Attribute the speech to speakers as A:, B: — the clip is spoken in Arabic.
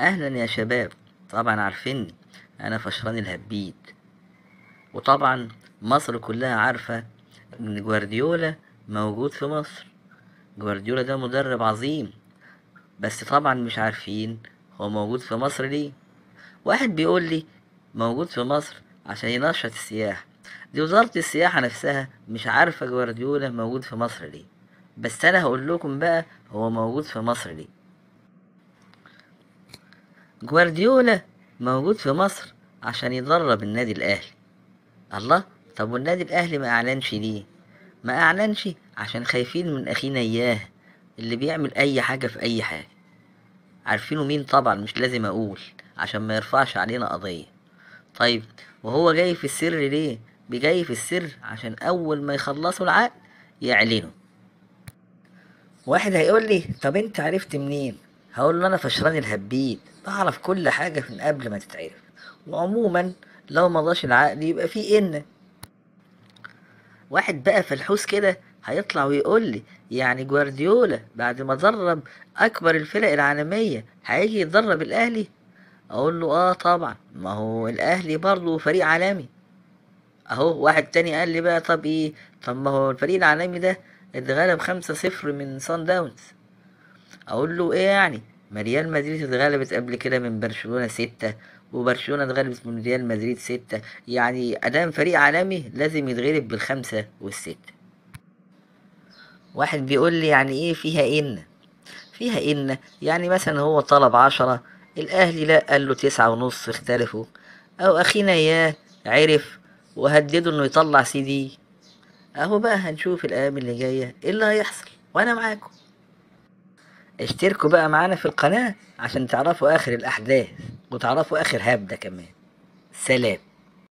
A: اهلا يا شباب طبعا عارفيني انا فشران الهبيد وطبعا مصر كلها عارفة ان جوارديولا موجود في مصر جوارديولا ده مدرب عظيم بس طبعا مش عارفين هو موجود في مصر ليه واحد بيقول لي موجود في مصر عشان ينشط السياحة دي وزارة السياحة نفسها مش عارفة جوارديولا موجود في مصر ليه بس انا هقول لكم بقى هو موجود في مصر ليه جوارديولا موجود في مصر عشان يدرب النادي الاهلي الله طب والنادي الاهلي ما اعلنش ليه ما اعلنش عشان خايفين من اخينا اياه اللي بيعمل اي حاجه في اي حاجه عارفينه مين طبعا مش لازم اقول عشان ما يرفعش علينا قضيه طيب وهو جاي في السر ليه بجاي في السر عشان اول ما يخلصوا العقد يعلنوا واحد هيقول لي طب انت عرفت منين هقول له انا فشران الهبيت بعرف كل حاجة من قبل ما تتعرف وعموما لو مضاش العقل يبقى في ان واحد بقى فلحوس كده هيطلع ويقول لي يعني جوارديولا بعد ما درب اكبر الفرق العالمية هيجي يدرب الاهلي اقول له اه طبعا ما هو الاهلي برضه فريق عالمي اهو واحد تاني قال لي بقى طب ايه طب ما هو الفريق العالمي ده اتغلب خمسة صفر من سان داونز اقول له ايه يعني ما ريال مدريد اتغلبت قبل كده من برشلونة ستة وبرشلونة اتغلبت من ريال مدريد ستة يعني ادام فريق عالمي لازم يتغلب بالخمسة والستة واحد بيقول لي يعني ايه فيها ان فيها ان يعني مثلا هو طلب عشرة الاهلي لا قال له تسعة ونص اختلفوا او اخينا ياه عرف وهدده انه يطلع سي دي اهو بقى هنشوف الايام اللي جايه ايه اللي هيحصل وانا معاكم اشتركوا بقى معانا في القناة عشان تعرفوا آخر الأحداث وتعرفوا آخر هبدة كمان سلام